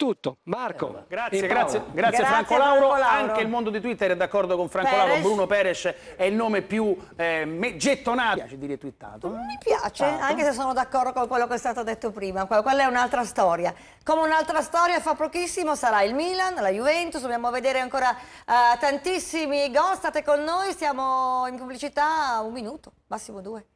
tutto. Marco. Eh, grazie, grazie, grazie, grazie, Franco, Lauro. Franco Lauro. Anche il mondo di Twitter è d'accordo con Franco Perez. Lauro. Bruno Peres è il nome più eh, gettonato. Mi piace dire twittato. Eh? Mi piace, Tanto. anche se sono d'accordo con quello che è stato detto prima. Quella è un'altra storia. Come un'altra storia fa pochissimo sarà il Milan, la Juventus. Dobbiamo vedere ancora eh, tantissimi gol. State con noi, siamo in pubblicità un minuto, massimo due.